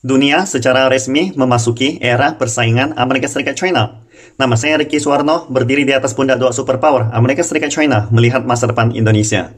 Dunia secara resmi memasuki era persaingan Amerika Serikat China. Nama saya Ricky Suwarno, berdiri di atas pundak dua superpower Amerika Serikat China melihat masa depan Indonesia.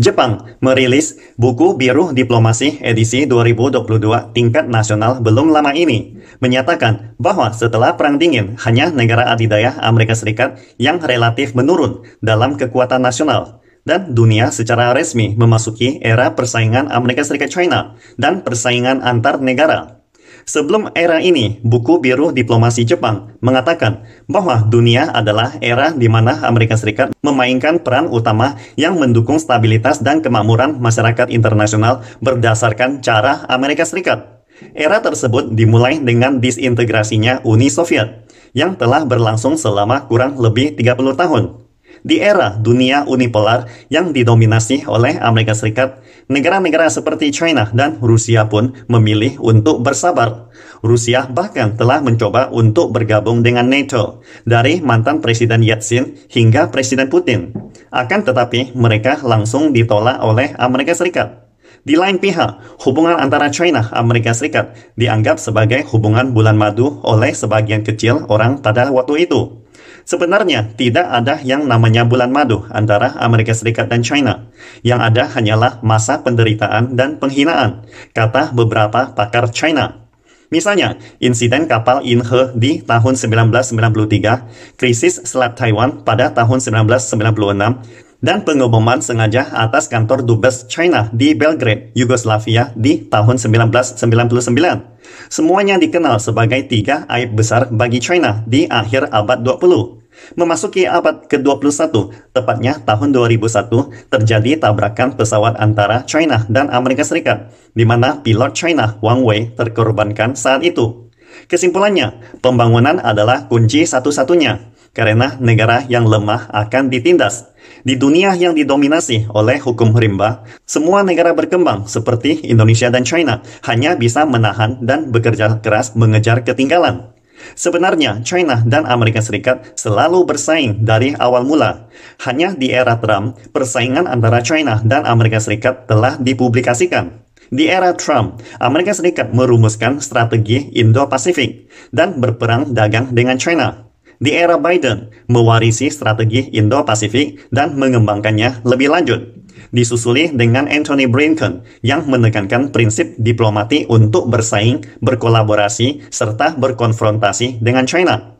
Jepang merilis buku biru diplomasi edisi 2022 tingkat nasional belum lama ini, menyatakan bahwa setelah Perang Dingin hanya negara adidaya Amerika Serikat yang relatif menurun dalam kekuatan nasional, dan dunia secara resmi memasuki era persaingan Amerika Serikat China dan persaingan antar negara. Sebelum era ini, buku biru diplomasi Jepang mengatakan bahwa dunia adalah era di mana Amerika Serikat memainkan peran utama yang mendukung stabilitas dan kemakmuran masyarakat internasional berdasarkan cara Amerika Serikat. Era tersebut dimulai dengan disintegrasinya Uni Soviet yang telah berlangsung selama kurang lebih 30 tahun. Di era dunia unipolar yang didominasi oleh Amerika Serikat, negara-negara seperti China dan Rusia pun memilih untuk bersabar. Rusia bahkan telah mencoba untuk bergabung dengan NATO, dari mantan Presiden Yatsin hingga Presiden Putin. Akan tetapi, mereka langsung ditolak oleh Amerika Serikat. Di lain pihak, hubungan antara China Amerika Serikat dianggap sebagai hubungan bulan madu oleh sebagian kecil orang pada waktu itu. Sebenarnya tidak ada yang namanya bulan madu antara Amerika Serikat dan China. Yang ada hanyalah masa penderitaan dan penghinaan, kata beberapa pakar China. Misalnya, insiden kapal Inhe di tahun 1993, krisis Selat Taiwan pada tahun 1996, dan pengumuman sengaja atas kantor Dubes China di Belgrade, Yugoslavia di tahun 1999. Semuanya dikenal sebagai tiga aib besar bagi China di akhir abad 20. Memasuki abad ke-21, tepatnya tahun 2001, terjadi tabrakan pesawat antara China dan Amerika Serikat, di mana pilot China Wang Wei terkorbankan saat itu. Kesimpulannya, pembangunan adalah kunci satu-satunya karena negara yang lemah akan ditindas. Di dunia yang didominasi oleh hukum rimba, semua negara berkembang seperti Indonesia dan China hanya bisa menahan dan bekerja keras mengejar ketinggalan. Sebenarnya, China dan Amerika Serikat selalu bersaing dari awal mula. Hanya di era Trump, persaingan antara China dan Amerika Serikat telah dipublikasikan. Di era Trump, Amerika Serikat merumuskan strategi Indo-Pasifik dan berperang dagang dengan China di era Biden mewarisi strategi Indo-Pasifik dan mengembangkannya lebih lanjut. Disusuli dengan Anthony Blinken yang menekankan prinsip diplomati untuk bersaing, berkolaborasi, serta berkonfrontasi dengan China.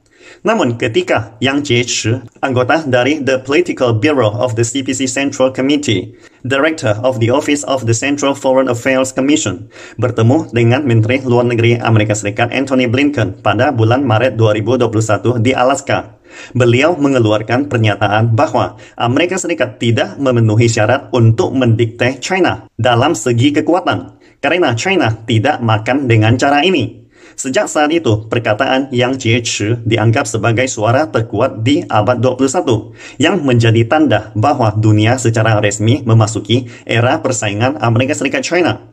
Namun ketika Yang Jiechi, anggota dari The Political Bureau of the CPC Central Committee, Director of the Office of the Central Foreign Affairs Commission, bertemu dengan Menteri Luar Negeri Amerika Serikat Anthony Blinken pada bulan Maret 2021 di Alaska. Beliau mengeluarkan pernyataan bahwa Amerika Serikat tidak memenuhi syarat untuk mendikte China dalam segi kekuatan karena China tidak makan dengan cara ini. Sejak saat itu, perkataan yang Chi dianggap sebagai suara terkuat di abad 21, yang menjadi tanda bahwa dunia secara resmi memasuki era persaingan Amerika Serikat China.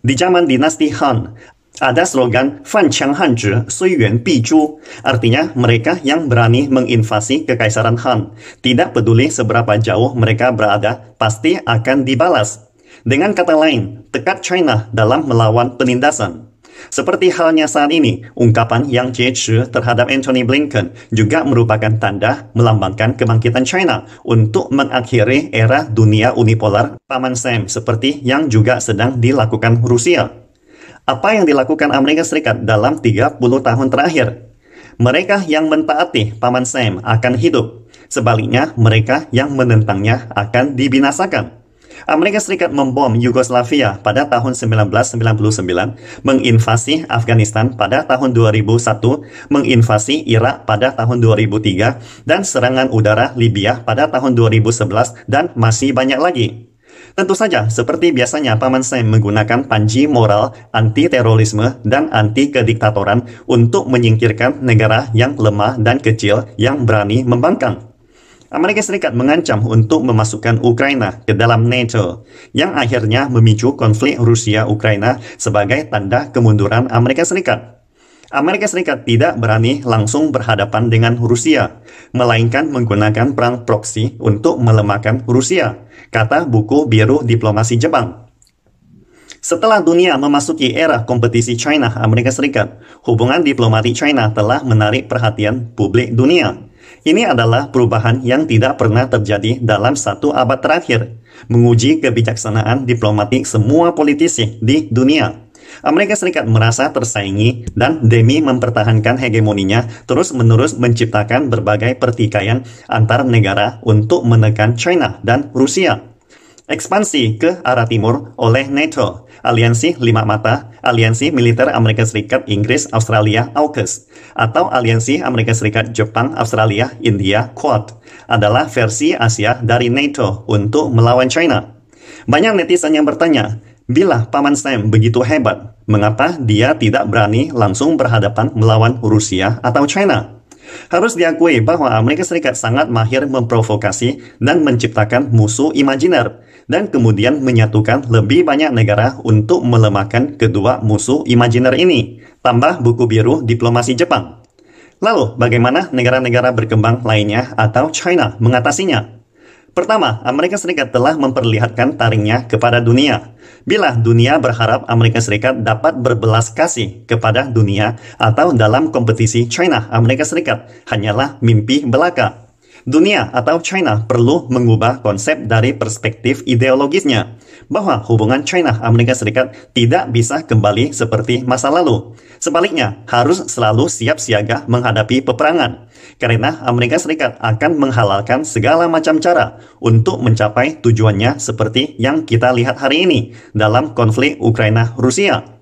Di zaman dinasti Han, ada slogan Fan Chang Han Zhi Sui Yuan Bi Zhu, artinya mereka yang berani menginvasi kekaisaran Han. Tidak peduli seberapa jauh mereka berada, pasti akan dibalas. Dengan kata lain, tekad China dalam melawan penindasan. Seperti halnya saat ini, ungkapan yang Jiechi terhadap Anthony Blinken juga merupakan tanda melambangkan kebangkitan China untuk mengakhiri era dunia unipolar Paman Sam seperti yang juga sedang dilakukan Rusia. Apa yang dilakukan Amerika Serikat dalam 30 tahun terakhir? Mereka yang mentaati Paman Sam akan hidup. Sebaliknya, mereka yang menentangnya akan dibinasakan. Amerika Serikat membom Yugoslavia pada tahun 1999, menginvasi Afghanistan pada tahun 2001, menginvasi Irak pada tahun 2003, dan serangan udara Libya pada tahun 2011 dan masih banyak lagi. Tentu saja, seperti biasanya Paman Sam menggunakan panji moral anti-terorisme dan anti-kediktatoran untuk menyingkirkan negara yang lemah dan kecil yang berani membangkang. Amerika Serikat mengancam untuk memasukkan Ukraina ke dalam NATO, yang akhirnya memicu konflik Rusia-Ukraina sebagai tanda kemunduran Amerika Serikat. Amerika Serikat tidak berani langsung berhadapan dengan Rusia, melainkan menggunakan perang proksi untuk melemahkan Rusia, kata buku biru diplomasi Jepang. Setelah dunia memasuki era kompetisi China Amerika Serikat, hubungan diplomatik China telah menarik perhatian publik dunia. Ini adalah perubahan yang tidak pernah terjadi dalam satu abad terakhir, menguji kebijaksanaan diplomatik semua politisi di dunia. Amerika Serikat merasa tersaingi dan demi mempertahankan hegemoninya terus-menerus menciptakan berbagai pertikaian antar negara untuk menekan China dan Rusia ekspansi ke arah timur oleh NATO, aliansi lima mata, aliansi militer Amerika Serikat, Inggris, Australia, AUKUS, atau aliansi Amerika Serikat, Jepang, Australia, India, Quad, adalah versi Asia dari NATO untuk melawan China. Banyak netizen yang bertanya, bila Paman Sam begitu hebat, mengapa dia tidak berani langsung berhadapan melawan Rusia atau China? Harus diakui bahwa Amerika Serikat sangat mahir memprovokasi dan menciptakan musuh imajiner, dan kemudian menyatukan lebih banyak negara untuk melemahkan kedua musuh imajiner ini, tambah buku biru diplomasi Jepang. Lalu, bagaimana negara-negara berkembang lainnya atau China mengatasinya? Pertama, Amerika Serikat telah memperlihatkan taringnya kepada dunia. Bila dunia berharap Amerika Serikat dapat berbelas kasih kepada dunia atau dalam kompetisi China-Amerika Serikat, hanyalah mimpi belaka. Dunia atau China perlu mengubah konsep dari perspektif ideologisnya bahwa hubungan China Amerika Serikat tidak bisa kembali seperti masa lalu. Sebaliknya, harus selalu siap siaga menghadapi peperangan karena Amerika Serikat akan menghalalkan segala macam cara untuk mencapai tujuannya seperti yang kita lihat hari ini dalam konflik Ukraina Rusia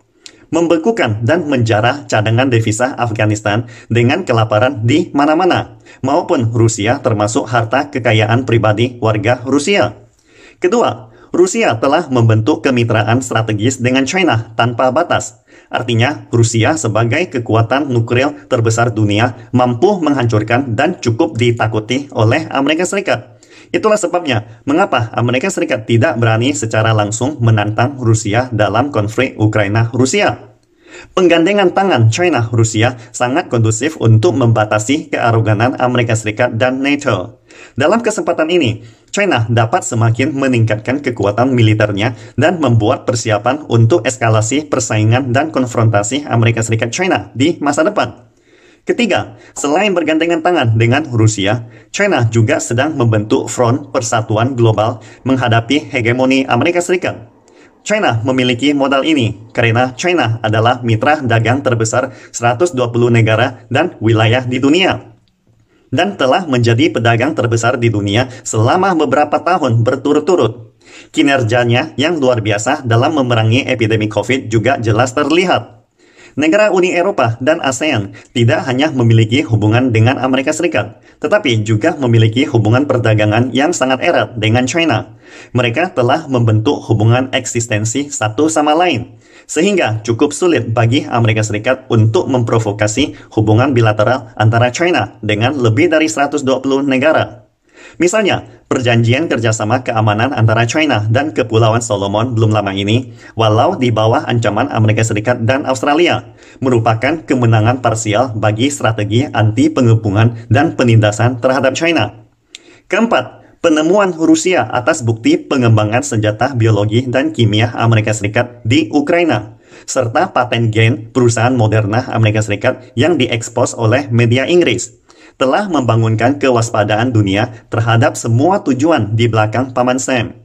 membekukan dan menjarah cadangan devisa Afghanistan dengan kelaparan di mana-mana, maupun Rusia termasuk harta kekayaan pribadi warga Rusia. Kedua, Rusia telah membentuk kemitraan strategis dengan China tanpa batas. Artinya, Rusia sebagai kekuatan nuklir terbesar dunia mampu menghancurkan dan cukup ditakuti oleh Amerika Serikat. Itulah sebabnya mengapa Amerika Serikat tidak berani secara langsung menantang Rusia dalam konflik Ukraina-Rusia. Penggandengan tangan China-Rusia sangat kondusif untuk membatasi kearoganan Amerika Serikat dan NATO. Dalam kesempatan ini, China dapat semakin meningkatkan kekuatan militernya dan membuat persiapan untuk eskalasi persaingan dan konfrontasi Amerika Serikat China di masa depan. Ketiga, selain bergandengan tangan dengan Rusia, China juga sedang membentuk front persatuan global menghadapi hegemoni Amerika Serikat. China memiliki modal ini karena China adalah mitra dagang terbesar 120 negara dan wilayah di dunia dan telah menjadi pedagang terbesar di dunia selama beberapa tahun berturut-turut. Kinerjanya yang luar biasa dalam memerangi epidemi COVID juga jelas terlihat. Negara Uni Eropa dan ASEAN tidak hanya memiliki hubungan dengan Amerika Serikat, tetapi juga memiliki hubungan perdagangan yang sangat erat dengan China. Mereka telah membentuk hubungan eksistensi satu sama lain, sehingga cukup sulit bagi Amerika Serikat untuk memprovokasi hubungan bilateral antara China dengan lebih dari 120 negara. Misalnya, perjanjian kerjasama keamanan antara China dan Kepulauan Solomon belum lama ini, walau di bawah ancaman Amerika Serikat dan Australia, merupakan kemenangan parsial bagi strategi anti pengepungan dan penindasan terhadap China. Keempat, penemuan Rusia atas bukti pengembangan senjata biologi dan kimia Amerika Serikat di Ukraina, serta paten gen perusahaan Moderna Amerika Serikat yang diekspos oleh media Inggris, telah membangunkan kewaspadaan dunia terhadap semua tujuan di belakang Paman Sam.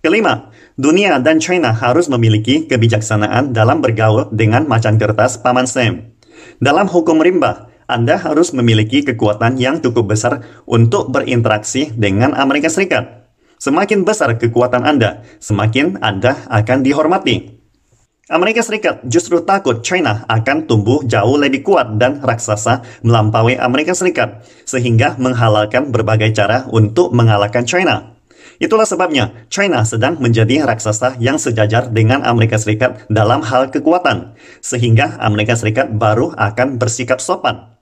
Kelima, dunia dan China harus memiliki kebijaksanaan dalam bergaul dengan macan kertas Paman Sam. Dalam hukum rimba, anda harus memiliki kekuatan yang cukup besar untuk berinteraksi dengan Amerika Serikat. Semakin besar kekuatan Anda, semakin Anda akan dihormati. Amerika Serikat justru takut China akan tumbuh jauh lebih kuat dan raksasa melampaui Amerika Serikat, sehingga menghalalkan berbagai cara untuk mengalahkan China. Itulah sebabnya China sedang menjadi raksasa yang sejajar dengan Amerika Serikat dalam hal kekuatan, sehingga Amerika Serikat baru akan bersikap sopan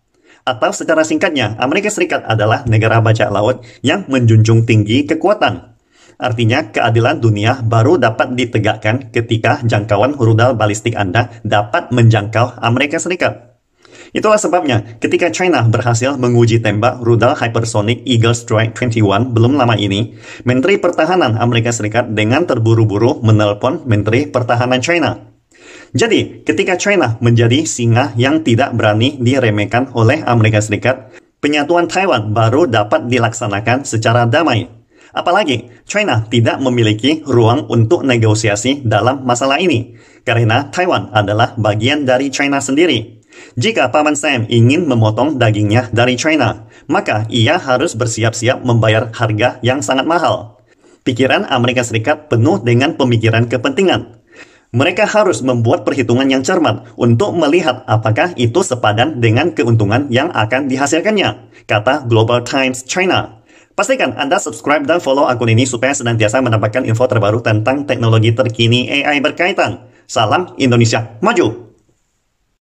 atau secara singkatnya, Amerika Serikat adalah negara bajak laut yang menjunjung tinggi kekuatan. Artinya, keadilan dunia baru dapat ditegakkan ketika jangkauan rudal balistik Anda dapat menjangkau Amerika Serikat. Itulah sebabnya ketika China berhasil menguji tembak rudal hypersonic Eagle Strike 21 belum lama ini, Menteri Pertahanan Amerika Serikat dengan terburu-buru menelpon Menteri Pertahanan China. Jadi, ketika China menjadi singa yang tidak berani diremehkan oleh Amerika Serikat, penyatuan Taiwan baru dapat dilaksanakan secara damai. Apalagi, China tidak memiliki ruang untuk negosiasi dalam masalah ini, karena Taiwan adalah bagian dari China sendiri. Jika Paman Sam ingin memotong dagingnya dari China, maka ia harus bersiap-siap membayar harga yang sangat mahal. Pikiran Amerika Serikat penuh dengan pemikiran kepentingan, mereka harus membuat perhitungan yang cermat untuk melihat apakah itu sepadan dengan keuntungan yang akan dihasilkannya, kata Global Times China. Pastikan Anda subscribe dan follow akun ini supaya senantiasa mendapatkan info terbaru tentang teknologi terkini AI berkaitan. Salam Indonesia Maju!